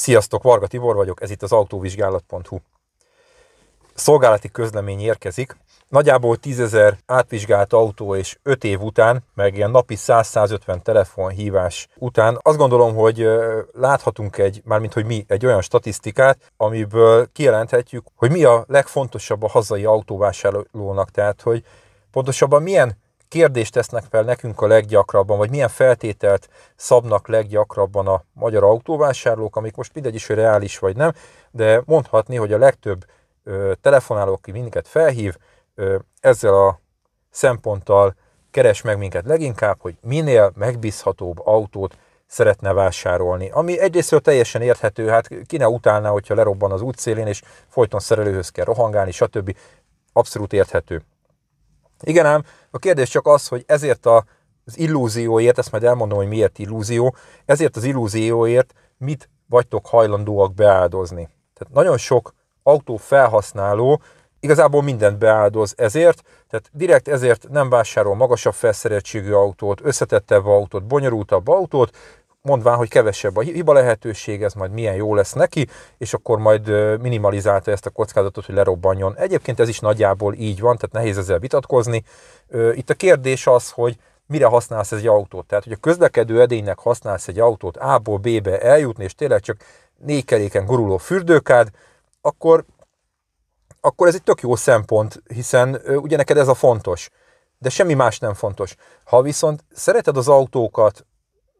Sziasztok, Varga Tibor vagyok, ez itt az autóvizsgálat.hu. Szolgálati közlemény érkezik. Nagyjából ezer átvizsgált autó és 5 év után, meg ilyen napi 100-150 telefonhívás után azt gondolom, hogy láthatunk egy, mármint hogy mi, egy olyan statisztikát, amiből kijelenthetjük, hogy mi a legfontosabb a hazai autóvásárlónak, tehát hogy pontosabban milyen kérdést tesznek fel nekünk a leggyakrabban, vagy milyen feltételt szabnak leggyakrabban a magyar autóvásárlók, amik most mindegy is, hogy reális vagy nem, de mondhatni, hogy a legtöbb ö, telefonáló, aki minket felhív, ö, ezzel a szemponttal keres meg minket leginkább, hogy minél megbízhatóbb autót szeretne vásárolni. Ami egyrészt teljesen érthető, hát ki ne utálná, hogyha lerobban az útszélén, és folyton szerelőhöz kell rohangálni, stb. Abszolút érthető. Igen ám, a kérdés csak az, hogy ezért a, az illúzióért, ezt majd elmondom, hogy miért illúzió, ezért az illúzióért mit vagytok hajlandóak beáldozni. Tehát nagyon sok autó felhasználó igazából mindent beáldoz ezért, tehát direkt ezért nem vásárol magasabb felszereltségű autót, összetettebb autót, bonyolultabb autót, mondván, hogy kevesebb a hiba lehetőség, ez majd milyen jó lesz neki, és akkor majd minimalizálta ezt a kockázatot, hogy lerobbanjon. Egyébként ez is nagyjából így van, tehát nehéz ezzel vitatkozni. Itt a kérdés az, hogy mire használsz egy autót. Tehát, hogy a közlekedő edénynek használsz egy autót A-ból B-be eljutni, és tényleg csak négy keréken guruló fürdőkád, akkor, akkor ez egy tök jó szempont, hiszen ugye neked ez a fontos de semmi más nem fontos. Ha viszont szereted az autókat,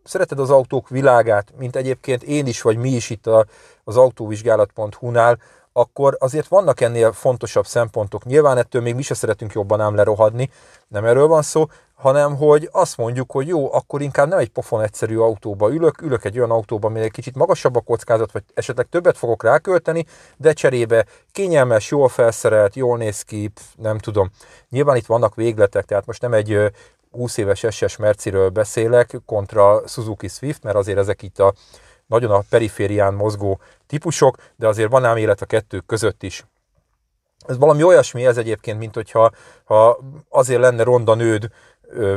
szereted az autók világát, mint egyébként én is, vagy mi is itt a, az autóvizsgálat.hu-nál, akkor azért vannak ennél fontosabb szempontok. Nyilván ettől még mi se szeretünk jobban ám lerohadni, nem erről van szó, hanem hogy azt mondjuk, hogy jó, akkor inkább nem egy pofon egyszerű autóba ülök, ülök egy olyan autóba, aminek egy kicsit magasabb a kockázat, vagy esetleg többet fogok rákölteni, de cserébe kényelmes, jól felszerelt, jól néz ki, nem tudom. Nyilván itt vannak végletek, tehát most nem egy 20 éves SS Merciről beszélek, kontra Suzuki Swift, mert azért ezek itt a nagyon a periférián mozgó típusok, de azért van ám élet a kettők között is. Ez valami olyasmi ez egyébként, mint hogyha ha azért lenne ronda nőd,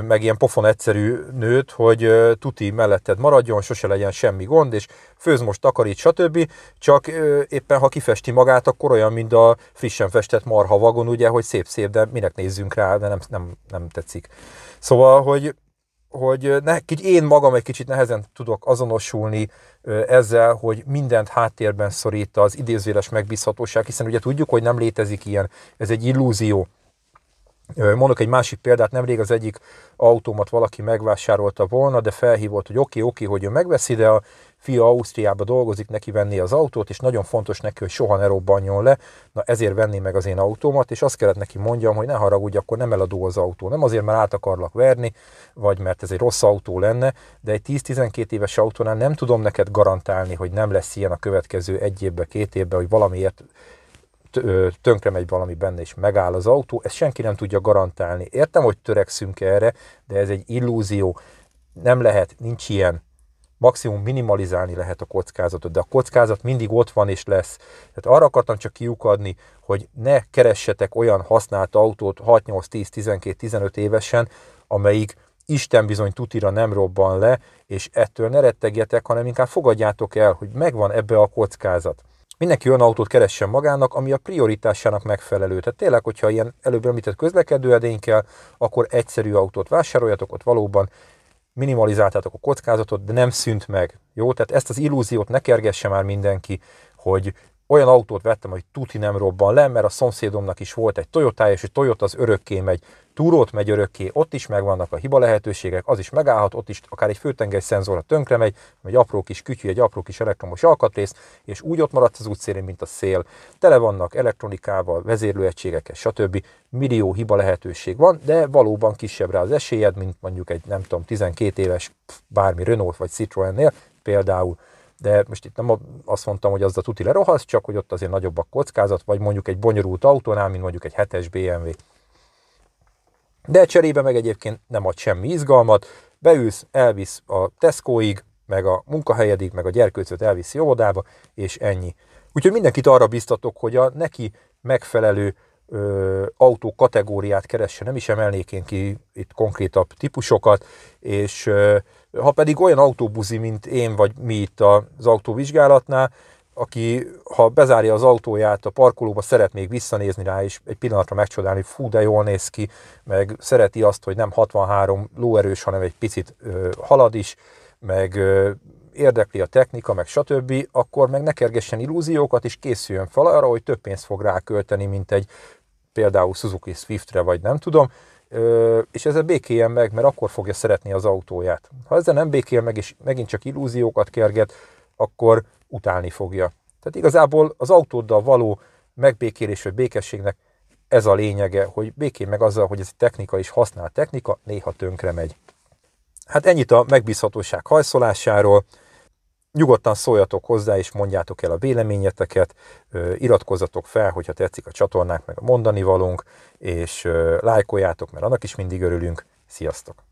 meg ilyen pofon egyszerű nőt, hogy tuti melletted maradjon, sose legyen semmi gond, és főz most, takarít, stb. Csak éppen ha kifesti magát, akkor olyan, mint a frissen festett marha vagon, ugye, hogy szép-szép, de minek nézzünk rá, de nem, nem, nem tetszik. Szóval, hogy hogy ne, én magam egy kicsit nehezen tudok azonosulni ezzel, hogy mindent háttérben szorít az idézőjeles megbízhatóság, hiszen ugye tudjuk, hogy nem létezik ilyen, ez egy illúzió. Mondok egy másik példát, nemrég az egyik autómat valaki megvásárolta volna, de felhívott, hogy oké, okay, oké, okay, hogy ő megveszi, de a fia Ausztriába dolgozik, neki venni az autót, és nagyon fontos neki, hogy soha ne robbanjon le, na ezért venni meg az én autómat, és azt kellett neki mondjam, hogy ne haragudj, akkor nem eladó az autó. Nem azért, mert át akarlak verni, vagy mert ez egy rossz autó lenne, de egy 10-12 éves autónál nem tudom neked garantálni, hogy nem lesz ilyen a következő egy évbe, két évbe, hogy valamiért tönkre megy valami benne, és megáll az autó, ezt senki nem tudja garantálni. Értem, hogy törekszünk erre, de ez egy illúzió. Nem lehet, nincs ilyen. Maximum minimalizálni lehet a kockázatot, de a kockázat mindig ott van és lesz. Tehát arra akartam csak kiukadni, hogy ne keressetek olyan használt autót 6, 8, 10, 12, 15 évesen, amelyik Isten bizony tutira nem robban le, és ettől ne rettegjetek, hanem inkább fogadjátok el, hogy megvan ebbe a kockázat mindenki olyan autót keressen magának, ami a prioritásának megfelelő. Tehát tényleg, hogyha ilyen előbb említett edénykel, akkor egyszerű autót vásároljatok, ott valóban minimalizáltátok a kockázatot, de nem szűnt meg. Jó, tehát ezt az illúziót ne kergesse már mindenki, hogy olyan autót vettem, hogy tuti nem robban le, mert a szomszédomnak is volt egy Toyota, és a Toyota az örökké megy, túrót megy örökké, ott is megvannak a hiba lehetőségek, az is megállhat, ott is akár egy főtengely szenzorra tönkre megy, egy apró kis kütyű, egy apró kis elektromos alkatrész, és úgy ott maradt az útszélén, mint a szél. Tele vannak elektronikával, vezérlőegységekkel, stb. Millió hiba lehetőség van, de valóban kisebb rá az esélyed, mint mondjuk egy nem tudom, 12 éves bármi Renault vagy Citroennél például de most itt nem azt mondtam, hogy az a tuti lerohasz, csak hogy ott azért nagyobb a kockázat, vagy mondjuk egy bonyolult autónál, mint mondjuk egy 7-es BMW. De cserébe meg egyébként nem ad semmi izgalmat, beülsz, elvisz a Tesco-ig, meg a munkahelyedig, meg a gyerkőcöt elviszi óvodába, és ennyi. Úgyhogy mindenkit arra biztatok, hogy a neki megfelelő ö, autó kategóriát keresse, nem is emelnék én ki itt konkrétabb típusokat, és ö, ha pedig olyan autóbuzi, mint én vagy mi itt az autóvizsgálatnál, aki ha bezárja az autóját a parkolóba, szeret még visszanézni rá, és egy pillanatra megcsodálni, fú, de jól néz ki, meg szereti azt, hogy nem 63 lóerős, hanem egy picit ö, halad is, meg ö, érdekli a technika, meg stb., akkor meg ne kergessen illúziókat, és készüljön fel arra, hogy több pénzt fog rákölteni, mint egy például Suzuki Swiftre, vagy nem tudom, és ezzel békéljen meg, mert akkor fogja szeretni az autóját. Ha ezzel nem békél meg, és megint csak illúziókat kerget, akkor utálni fogja. Tehát igazából az autóddal való megbékélés vagy békességnek ez a lényege, hogy békén meg azzal, hogy ez technika is használ technika, néha tönkre megy. Hát ennyit a megbízhatóság hajszolásáról. Nyugodtan szóljatok hozzá, és mondjátok el a véleményeteket, iratkozzatok fel, hogyha tetszik a csatornánk, meg a mondani valunk, és lájkoljátok, mert annak is mindig örülünk. Sziasztok!